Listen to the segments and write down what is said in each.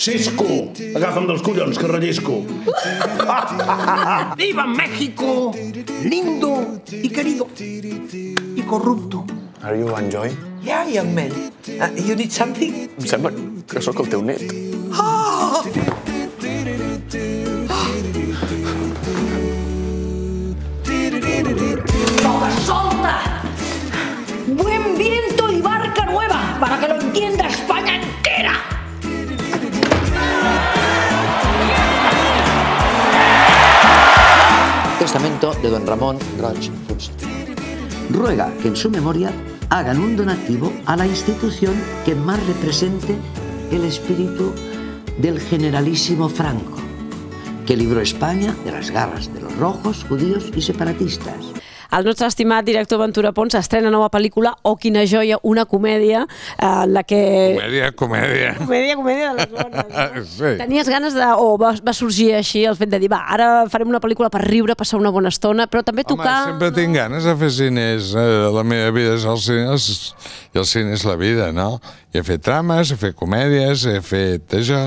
Cisco, agafa'm dels collons que rellisco. Viva México, lindo y querido y corrupto. Are you enjoy? Yeah, young man. Uh, you need something? Em sembla que sóc el teu net. Oh! oh. Solta! Oh! Oh! Oh! Oh! Oh! para que Oh! testamento de don Ramón Roig Ruega que en su memoria hagan un donativo a la institución que más represente el espíritu del generalísimo Franco, que libró España de las garras de los rojos, judíos y separatistas El nostre estimat director Ventura Pons estrena nova pel·lícula O oh, quina joia, una comèdia eh, en la que... Comèdia, comèdia. Comèdia, comèdia de les bones. sí. Tenies ganes de... o oh, va, va sorgir així el fet de dir va, ara farem una pel·lícula per riure, passar una bona estona, però també tocar... Home, sempre no? tinc ganes de fer cinès. Eh, la meva vida és el cine i el cine és la vida, no? I he fet trames, he fet comèdies, he fet això,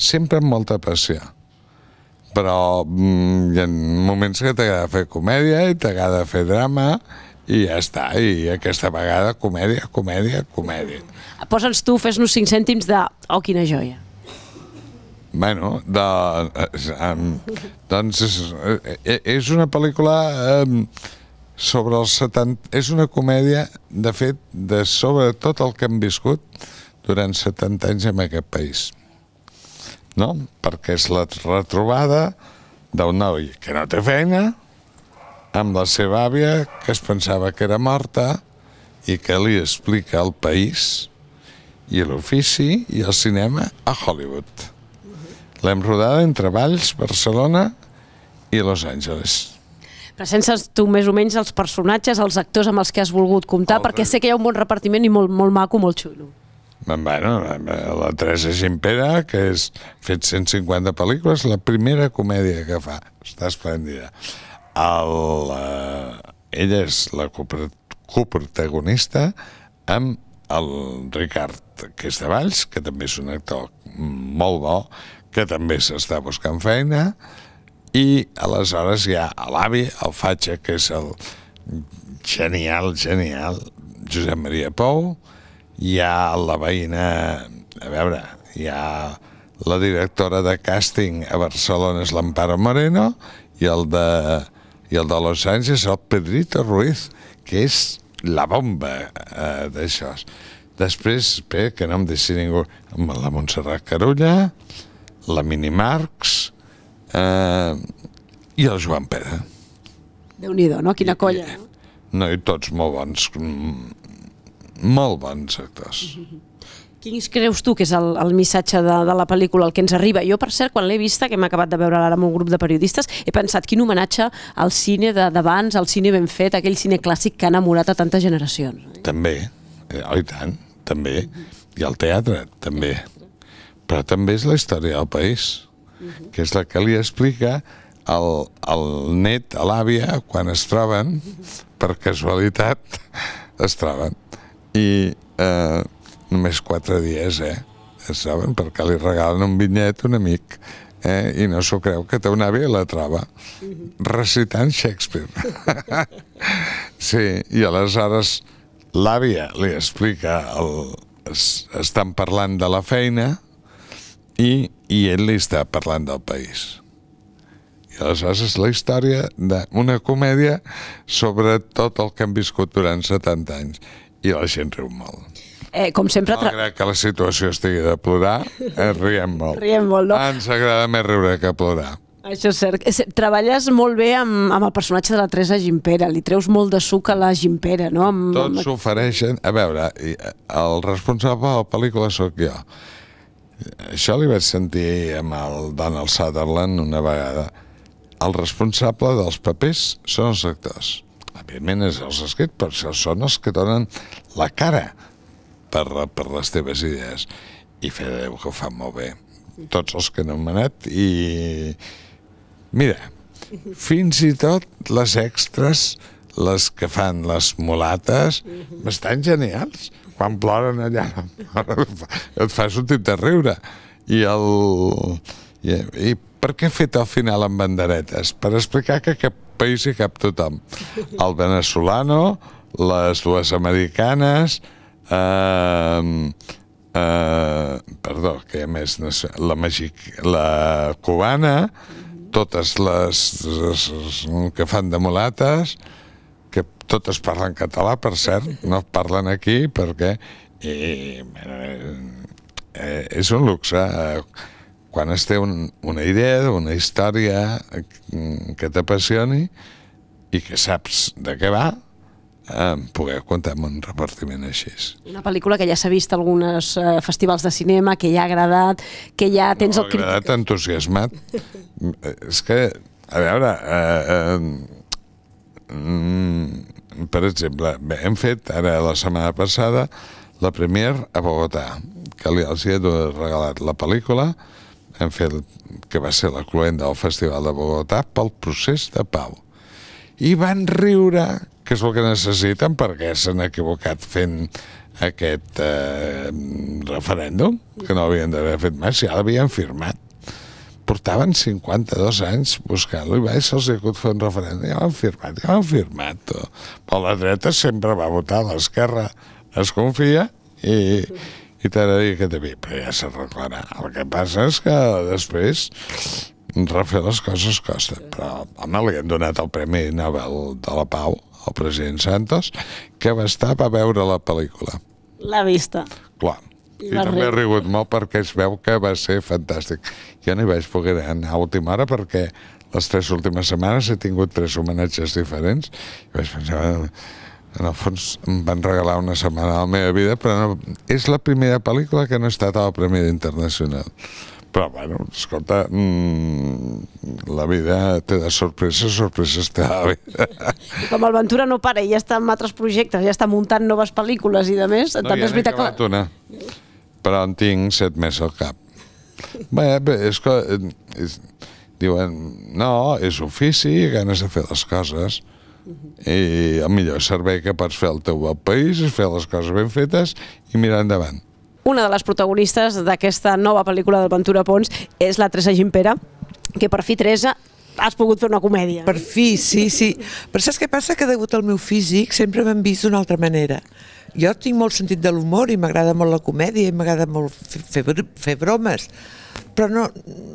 sempre amb molta passió però mm, hi ha moments que t'agrada fer comèdia i t'agrada fer drama i ja està, i aquesta vegada comèdia, comèdia, comèdia. Posa'ns tu, fes-nos cinc cèntims de oh, quina joia. Bueno, de, doncs és, eh, és una pel·lícula sobre els 70... És una comèdia, de fet, de sobre tot el que hem viscut durant 70 anys en aquest país no? perquè és la retrobada d'un noi que no té feina amb la seva àvia que es pensava que era morta i que li explica el país i l'ofici i el cinema a Hollywood. L'hem rodada entre Valls, Barcelona i Los Angeles. sense tu més o menys els personatges, els actors amb els que has volgut comptar, el perquè sé que hi ha un bon repartiment i molt, molt maco, molt xulo. Bueno, la Teresa Gimpera, que és fet 150 pel·lícules, la primera comèdia que fa. Està esplèndida. El, eh, ella és la coprotagonista amb el Ricard, que és de Valls, que també és un actor molt bo, que també s'està buscant feina, i aleshores hi ha l'avi, el Fatxa, que és el genial, genial, Josep Maria Pou, hi ha la veïna, a veure, hi ha la directora de càsting a Barcelona és l'Amparo Moreno i el de, i el de Los Angeles el Pedrito Ruiz, que és la bomba eh, d'això. Després, bé, que no em deixi ningú, amb la Montserrat Carulla, la Mini Marx eh, i el Joan Pere. déu nhi no? Quina colla. No, i tots molt bons. Mm, molt bons actors. Quins creus tu que és el, el missatge de, de la pel·lícula, el que ens arriba? Jo, per cert, quan l'he vista, que hem acabat de veure ara amb un grup de periodistes, he pensat quin homenatge al cine d'abans, al cine ben fet, aquell cine clàssic que ha enamorat a tantes generacions. També, eh, oh, i tant, també. I al teatre, també. Però també és la història del país, mhm. que és la que li explica el, el net a l'àvia quan es troben, mhm. per casualitat, es troben i eh, només quatre dies, eh? Saben? Perquè li regalen un vinyet un amic eh? i no s'ho creu que té una àvia la troba mhm. recitant Shakespeare. sí, i aleshores l'àvia li explica el, estan parlant de la feina i, i ell li està parlant del país. I aleshores és la història d'una comèdia sobre tot el que han viscut durant 70 anys i la gent riu molt. Eh, com sempre... Tra... que la situació estigui de plorar, eh, riem molt. riem molt, no? Ens agrada més riure que plorar. Això és cert. Treballes molt bé amb, amb el personatge de la Teresa Gimpera, li treus molt de suc a la Gimpera, no? Amb, Tots amb... s'ofereixen... A veure, eh, el responsable de la pel·lícula sóc jo. Això li vaig sentir amb el Donald Sutherland una vegada. El responsable dels papers són els actors evidentment, és els escrits, per això són els que donen la cara per, per les teves idees. I Déu que ho fan molt bé. Tots els que han manat i... Mira, fins i tot les extras, les que fan les mulates, estan genials. Quan ploren allà, et fas un tip de riure. I el... I, i per què he fet al final amb banderetes? Per explicar que cap país hi cap tothom. El venezolano, les dues americanes, eh, eh, perdó, que hi ha més, la, magic, la cubana, totes les, les, les que fan de mulates, que totes parlen català, per cert, no parlen aquí perquè... I, eh, és un luxe. Eh, quan es té un, una idea, una història que t'apassioni i que saps de què va, eh, poder comptar amb un repartiment així. Una pel·lícula que ja s'ha vist a alguns eh, festivals de cinema, que ja ha agradat, que ja tens no, el crític... agradat, entusiasmat. És que, a veure, eh, eh, mm, per exemple, bé, hem fet ara la setmana passada la premier a Bogotà, que li els he regalat la pel·lícula, en fer el, que va ser la cloenda del Festival de Bogotà pel procés de pau. I van riure, que és el que necessiten, perquè s'han equivocat fent aquest eh, referèndum, que no havien d'haver fet mai, si ja l'havien firmat. Portaven 52 anys buscant-lo i va, se'ls ha acut fer un referèndum. Ja l'han firmat, ja l'han firmat. Però la dreta sempre va votar a l'esquerra. Es confia i, i t'agradaria dir que també, però ja s'arreglarà. El que passa és que després refer les coses costa, però home, li hem donat el Premi Nobel de la Pau al president Santos, que va estar a veure la pel·lícula. L'ha vista. Clar. I, I també ha rigut molt perquè es veu que va ser fantàstic. Jo no hi vaig poder anar a última hora perquè les tres últimes setmanes he tingut tres homenatges diferents i vaig pensar, en el fons em van regalar una setmana de la meva vida, però no, és la primera pel·lícula que no ha estat a la Premi Internacional. Però, bueno, escolta, mmm, la vida té de sorpreses, sorpreses té la vida. com el Ventura no para i ja està en altres projectes, ja està muntant noves pel·lícules i de més, no, també ja és acabat que... Una, però en tinc set més al cap. Bé, bé és que... Eh, és, diuen, no, és ofici, ganes de fer les coses i el millor servei que pots fer al teu país és fer les coses ben fetes i mirar endavant. Una de les protagonistes d'aquesta nova pel·lícula del Ventura Pons és la Teresa Gimpera, que per fi Teresa has pogut fer una comèdia. Per fi, sí, sí. Però saps què passa? Que degut al meu físic sempre m'han vist d'una altra manera. Jo tinc molt sentit de l'humor i m'agrada molt la comèdia i m'agrada molt fer, fer, fer bromes, però no,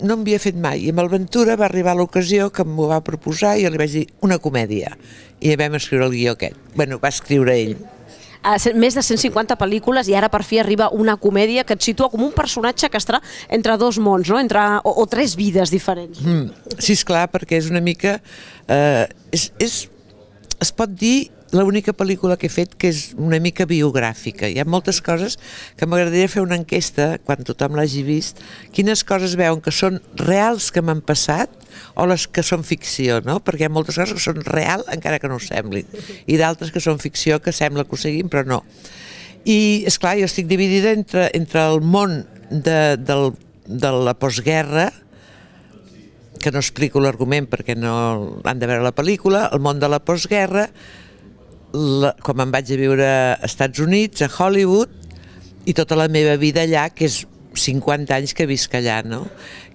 no en havia fet mai. I amb el Ventura va arribar l'ocasió que m'ho va proposar i jo li vaig dir una comèdia. I vam escriure el guió aquest. Bueno, va escriure ell. A més de 150 pel·lícules i ara per fi arriba una comèdia que et situa com un personatge que estarà entre dos mons, no? entre, o, o tres vides diferents. Mm, sí, és clar, perquè és una mica... Eh, és, és, es pot dir l'única pel·lícula que he fet que és una mica biogràfica. Hi ha moltes coses que m'agradaria fer una enquesta, quan tothom l'hagi vist, quines coses veuen que són reals que m'han passat o les que són ficció, no? Perquè hi ha moltes coses que són real encara que no ho semblin i d'altres que són ficció que sembla que ho siguin però no. I, és clar, jo estic dividida entre, entre el món de, del, de la postguerra, que no explico l'argument perquè no han de veure la pel·lícula, el món de la postguerra, la, quan em vaig a viure a Estats Units, a Hollywood, i tota la meva vida allà, que és 50 anys que visc allà, no?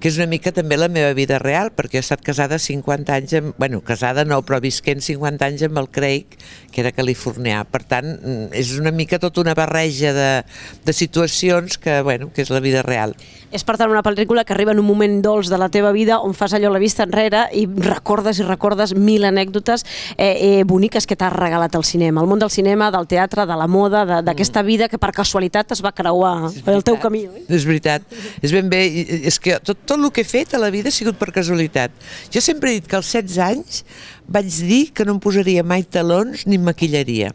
Que és una mica també la meva vida real, perquè he estat casada 50 anys, amb, bueno, casada no, però visquent 50 anys amb el Craig, que era californià. Per tant, mm, és una mica tota una barreja de, de situacions que, bueno, que és la vida real. És per tant una pel·lícula que arriba en un moment dolç de la teva vida on fas allò la vista enrere i recordes i recordes mil anècdotes eh, eh, boniques que t'ha regalat el cinema, el món del cinema, del teatre, de la moda, d'aquesta mm. vida que per casualitat es va creuar pel teu camí. Oi? És veritat veritat. És ben bé, és que tot, tot el que he fet a la vida ha sigut per casualitat. Jo sempre he dit que als 16 anys vaig dir que no em posaria mai talons ni maquillaria.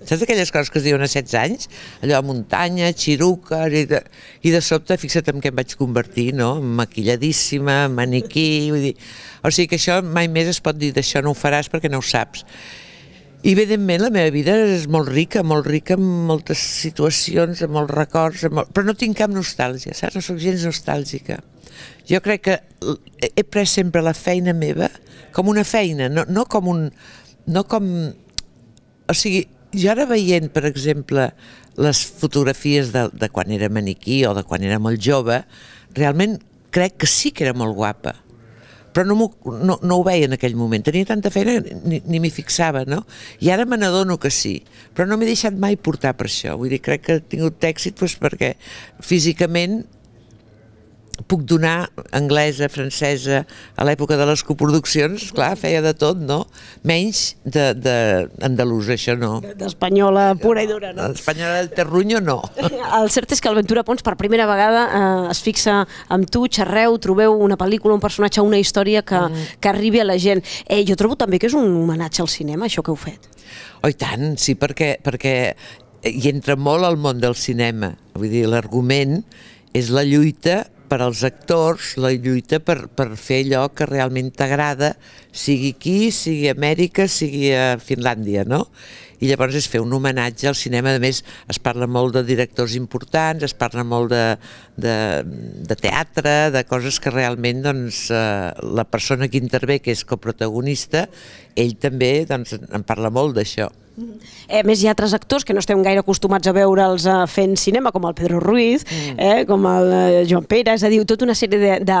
Saps aquelles coses que es diuen a 16 anys? Allò de muntanya, xiruca... I de, i de sobte, fixa't en què em vaig convertir, no? Maquilladíssima, maniquí... Vull dir... O sigui que això mai més es pot dir d'això no ho faràs perquè no ho saps. I evidentment la meva vida és molt rica, molt rica en moltes situacions, en molts records, en Molt... però no tinc cap nostàlgia, saps? No soc gens nostàlgica. Jo crec que he pres sempre la feina meva com una feina, no, no com un... No com... O sigui, jo ara veient, per exemple, les fotografies de, de quan era maniquí o de quan era molt jove, realment crec que sí que era molt guapa però no, no, no ho veia en aquell moment. Tenia tanta feina que ni, ni m'hi fixava, no? I ara me n'adono que sí, però no m'he deixat mai portar per això. Vull dir, crec que he tingut èxit doncs, perquè físicament puc donar anglesa, francesa, a l'època de les coproduccions, clar, feia de tot, no? Menys d'andalús, de, de això no. D'espanyola pura i dura, no? D'espanyola del terruño, no. El cert és que el Ventura Pons per primera vegada eh, es fixa amb tu, xerreu, trobeu una pel·lícula, un personatge, una història que, mm. que arribi a la gent. Eh, jo trobo també que és un homenatge al cinema, això que heu fet. Oh, tant, sí, perquè, perquè eh, hi entra molt al món del cinema. Vull dir, l'argument és la lluita per als actors la lluita per, per fer allò que realment t'agrada, sigui aquí, sigui a Amèrica, sigui a Finlàndia, no? I llavors és fer un homenatge al cinema, a més es parla molt de directors importants, es parla molt de, de, de teatre, de coses que realment doncs, eh, la persona que intervé, que és coprotagonista, ell també doncs, en parla molt d'això. Eh, més hi ha altres actors que no estem gaire acostumats a veure'ls eh, fent cinema, com el Pedro Ruiz, mm. eh, com el eh, Joan Pere, és a dir, tota una sèrie de, de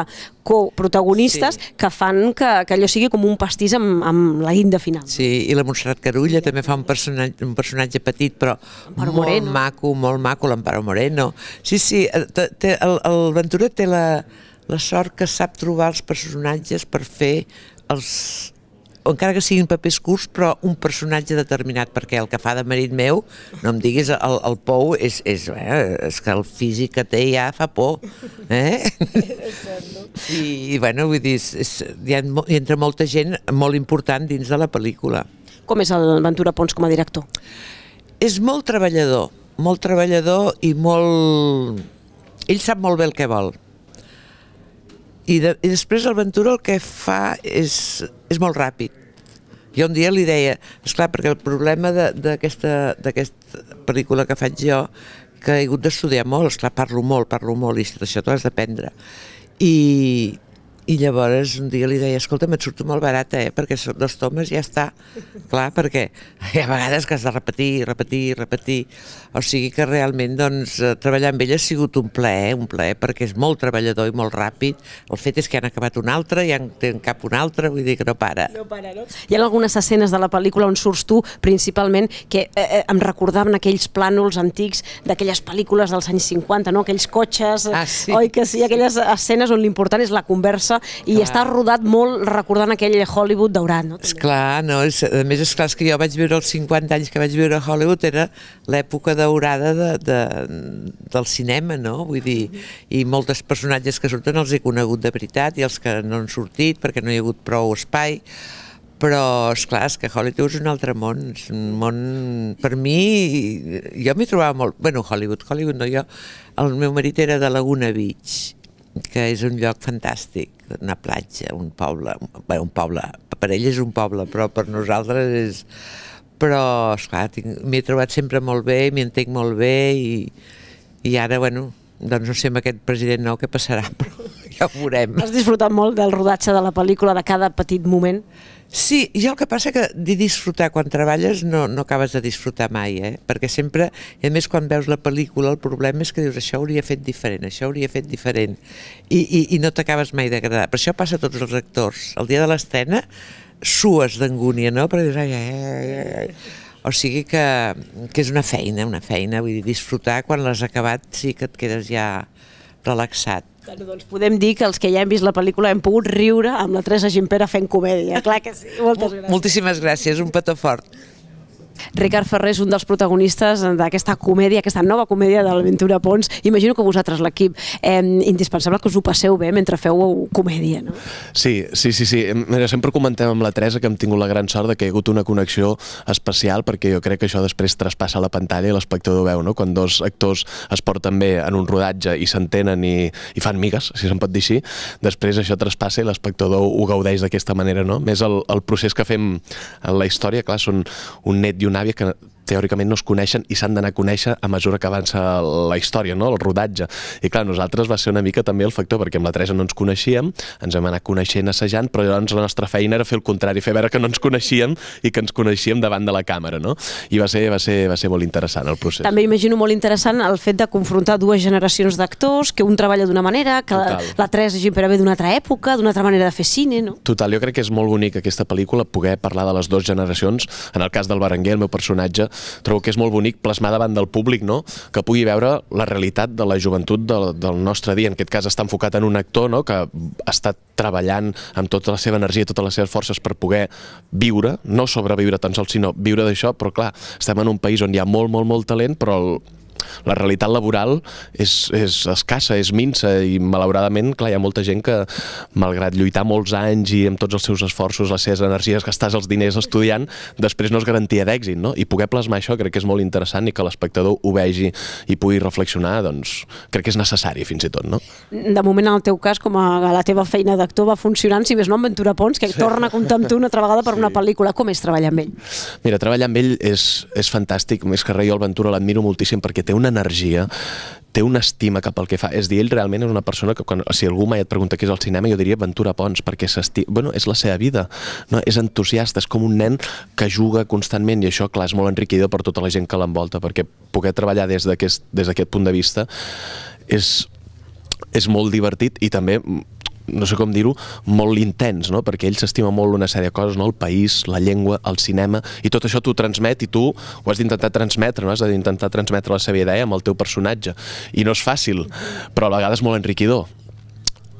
coprotagonistes sí. que fan que, que allò sigui com un pastís amb, amb la guinda final. Sí, i la Montserrat Carulla sí. també fa un personatge, un personatge petit, però molt Moreno. maco, molt maco, l'Amparo Moreno. Sí, sí, eh, té té, el, el Ventura té la, la sort que sap trobar els personatges per fer els, encara que siguin papers curts, però un personatge determinat, perquè el que fa de marit meu, no em diguis, el, el Pou és, és, eh, és que el físic que té ja fa por. Eh? I, I, bueno, vull dir, és, és, hi, ha, hi entra molta gent molt important dins de la pel·lícula. Com és el Ventura Pons com a director? És molt treballador, molt treballador i molt ell sap molt bé el que vol. I, de, i després el Ventura el que fa és, és molt ràpid. Jo un dia li deia, és clar perquè el problema d'aquesta pel·lícula que faig jo, que he hagut d'estudiar molt, esclar, parlo molt, parlo molt, i això t'ho has d'aprendre. I, i llavors un dia li deia, escolta, et surto molt barata, eh? perquè són dos tomes ja està. Clar, perquè hi ha vegades que has de repetir, repetir, repetir. O sigui que realment doncs, eh, treballar amb ell ha sigut un plaer, un plaer, perquè és molt treballador i molt ràpid. El fet és que han acabat un altre, i han tenen cap un altre, vull dir que no para. No para, no? Hi ha algunes escenes de la pel·lícula on surts tu, principalment, que eh, eh em recordaven aquells plànols antics d'aquelles pel·lícules dels anys 50, no? aquells cotxes, ah, sí. oi que sí, aquelles escenes on l'important és la conversa i clar. està rodat molt recordant aquell Hollywood daurat, no? Esclar, no, és, a més esclar, clar, és que jo vaig viure els 50 anys que vaig viure a Hollywood, era l'època daurada de, de, del cinema, no? Vull dir, i moltes personatges que surten els he conegut de veritat i els que no han sortit perquè no hi ha hagut prou espai, però és clar, és que Hollywood és un altre món, és un món per mi, jo m'hi trobava molt, bueno, Hollywood, Hollywood no, jo, el meu marit era de Laguna Beach, que és un lloc fantàstic, una platja, un poble, bé, un poble, per ell és un poble, però per nosaltres és... Però, esclar, m'he trobat sempre molt bé, m'hi entenc molt bé i, i ara, bueno, doncs no sé amb aquest president nou què passarà, però ja ho veurem. Has disfrutat molt del rodatge de la pel·lícula, de cada petit moment? Sí, i el que passa que de disfrutar quan treballes no, no acabes de disfrutar mai, eh? perquè sempre, i a més quan veus la pel·lícula el problema és que dius això hauria fet diferent, això hauria fet diferent, i, i, i no t'acabes mai d'agradar. Però això passa a tots els actors. El dia de l'estrena sues d'angúnia, no? Però dius, ai, ai, ai, ai. O sigui que, que és una feina, una feina, vull dir, disfrutar quan l'has acabat sí que et quedes ja relaxat. Bueno, doncs podem dir que els que ja hem vist la pel·lícula hem pogut riure amb la Teresa Gimpera fent comèdia. Clar que sí, moltes gràcies. Moltíssimes gràcies, un petó fort. Ricard Ferrer és un dels protagonistes d'aquesta comèdia, aquesta nova comèdia de l'Aventura Pons. Imagino que vosaltres, l'equip, eh, indispensable que us ho passeu bé mentre feu comèdia, no? Sí, sí, sí. sí. Mira, sempre comentem amb la Teresa que hem tingut la gran sort de que hi ha hagut una connexió especial perquè jo crec que això després traspassa la pantalla i l'espectador veu, no? Quan dos actors es porten bé en un rodatge i s'entenen i, i fan migues, si se'n pot dir així, després això traspassa i l'espectador ho gaudeix d'aquesta manera, no? Més el, el procés que fem en la història, clar, són un net i un navijes teòricament no es coneixen i s'han d'anar a conèixer a mesura que avança la història, no? el rodatge. I clar, nosaltres va ser una mica també el factor, perquè amb la Teresa no ens coneixíem, ens vam anar coneixent assajant, però llavors la nostra feina era fer el contrari, fer veure que no ens coneixíem i que ens coneixíem davant de la càmera. No? I va ser, va, ser, va ser molt interessant el procés. També imagino molt interessant el fet de confrontar dues generacions d'actors, que un treballa d'una manera, que la, la Teresa Gimpera ve d'una altra època, d'una altra manera de fer cine. No? Total, jo crec que és molt bonic aquesta pel·lícula poder parlar de les dues generacions. En el cas del Berenguer, el meu personatge, trobo que és molt bonic plasmar davant del públic, no? que pugui veure la realitat de la joventut del, del nostre dia. En aquest cas està enfocat en un actor no? que ha estat treballant amb tota la seva energia, totes les seves forces per poder viure, no sobreviure tan sols, sinó viure d'això, però clar, estem en un país on hi ha molt, molt, molt talent, però el, la realitat laboral és, és escassa, és minsa i malauradament, clar, hi ha molta gent que malgrat lluitar molts anys i amb tots els seus esforços, les seves energies, gastar els diners estudiant, després no és garantia d'èxit, no? I poder plasmar això crec que és molt interessant i que l'espectador ho vegi i pugui reflexionar, doncs crec que és necessari fins i tot, no? De moment en el teu cas, com a la teva feina d'actor va funcionant, si més no, amb Ventura Pons, que sí. torna a comptar amb tu una altra vegada per sí. una pel·lícula. Com és treballar amb ell? Mira, treballar amb ell és, és fantàstic, més que res jo el Ventura l'admiro moltíssim perquè té té una energia té una estima cap al que fa. És dir, ell realment és una persona que, quan, si algú mai et pregunta què és el cinema, jo diria Ventura Pons, perquè bueno, és la seva vida, no? és entusiasta, és com un nen que juga constantment, i això, clar, és molt enriquidor per tota la gent que l'envolta, perquè poder treballar des d'aquest punt de vista és, és molt divertit i també no sé com dir-ho, molt intens, no? perquè ell s'estima molt una sèrie de coses, no? el país, la llengua, el cinema, i tot això t'ho transmet i tu ho has d'intentar transmetre, no? has d'intentar transmetre la seva idea amb el teu personatge. I no és fàcil, però a vegades molt enriquidor.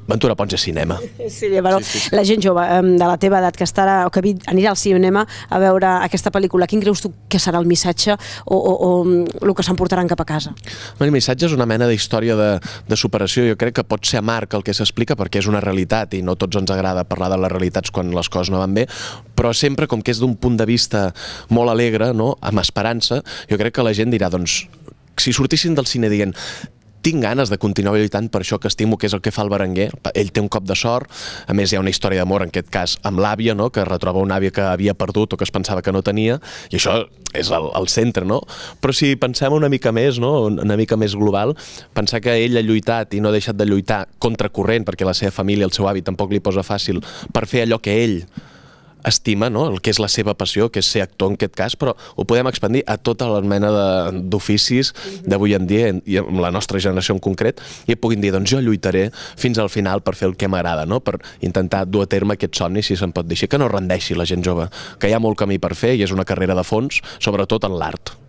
Ventura Pons és cinema. Sí, però sí, sí, sí. la gent jove de la teva edat que estarà, o que anirà al cinema a veure aquesta pel·lícula, quin creus tu que serà el missatge o, o, o mm, el que s'emportaran cap a casa? El missatge és una mena d'història de, de superació. Jo crec que pot ser amarg el que s'explica perquè és una realitat i no tots ens agrada parlar de les realitats quan les coses no van bé, però sempre com que és d'un punt de vista molt alegre, no? amb esperança, jo crec que la gent dirà, doncs, si sortissin del cine dient tinc ganes de continuar lluitant per això que estimo, que és el que fa el Berenguer. Ell té un cop de sort, a més hi ha una història d'amor, en aquest cas, amb l'àvia, no? que retroba una àvia que havia perdut o que es pensava que no tenia, i això és el, el centre, no? Però si pensem una mica més, no? una mica més global, pensar que ell ha lluitat i no ha deixat de lluitar contracorrent, perquè la seva família, el seu avi, tampoc li posa fàcil, per fer allò que ell estima no? el que és la seva passió, que és ser actor en aquest cas, però ho podem expandir a tota la mena d'oficis mhm. d'avui en dia, i amb la nostra generació en concret, i puguin dir, doncs jo lluitaré fins al final per fer el que m'agrada, no? per intentar dur a terme aquest somni, si se'n pot dir així, que no rendeixi la gent jove, que hi ha molt camí per fer i és una carrera de fons, sobretot en l'art.